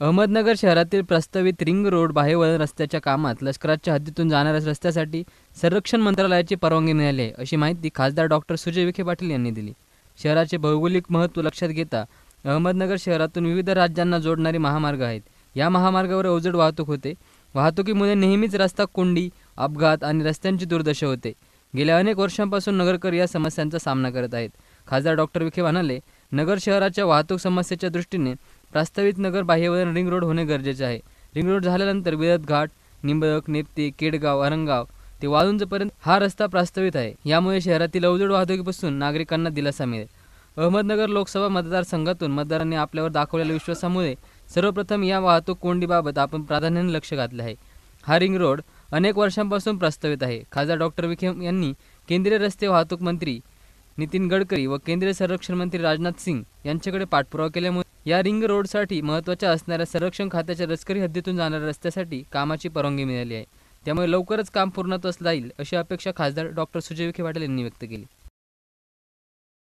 अहमदनगर शहरातील प्रस्तावित ring road बाहेवळण रस्त्याच्या कामात लष्कराच्या हद्दीतून जाणाऱ्या रस्त्यासाठी संरक्षण मंत्रालयाची परवानगी मिळाली आहे अशी माहिती खासदार डॉक्टर सुजय विखे पाटील यांनी दिली शहराचे भौगोलिक महत्त्व लक्षात घेता अहमदनगर शहरातून विविध राज्यांना जोडणारे महामार्ग आहेत या महामार्गावर अवजड वाहतूक होते वाहतुकीमुळे नेहमीच रस्ता कोंडी अपघात आणि रस्त्यांची दुर्दशा होते गेल्या अनेक वर्षांपासून नगरकर या समस्यांचा सामना करत आहेत खासदार डॉक्टर विखे म्हणाले नगर शहराच्या वाहतूक समस्येच्या दृष्टीने प्रास्तावित नगर बाह्यवरून रिंग रोड होणे गरजेचे आहे रिंग रोड झाल्यानंतर विरद घाट निंबक नेप्ते केडगाव अरंगाव ते वाळुंजपर्यंत हा रस्ता प्रस्तावित आहे यामुळे शहरातील अवजड वाहतुकीपासून नागरिकांना दिलासा मिळेल अहमदनगर लोकसभा मतदारसंघातून मतदारांनी आपल्यावर दाखवलेल्या विश्वासामुळे सर्वप्रथम या वाहतूक कोंडीबाबत आपण प्राधान्याने लक्ष घातले आहे हा रिंग रोड अनेक वर्षांपासून प्रस्तावित आहे खासदार डॉक्टर विखेम यांनी केंद्रीय रस्ते वाहतूक मंत्री नितीन गडकरी व केंद्रीय संरक्षण मंत्री राजनाथ सिंग यांच्याकडे पाठपुरावा केल्यामुळे या रिंग रोडसाठी महत्त्वाच्या असणाऱ्या संरक्षण खात्याच्या लष्करी हद्दीतून जाणाऱ्या रस्त्यासाठी कामाची परवानगी मिळाली आहे त्यामुळे लवकरच काम पूर्णत्वास जाईल अशी अपेक्षा खासदार डॉक्टर सुजय विखे पाटील यांनी व्यक्त केली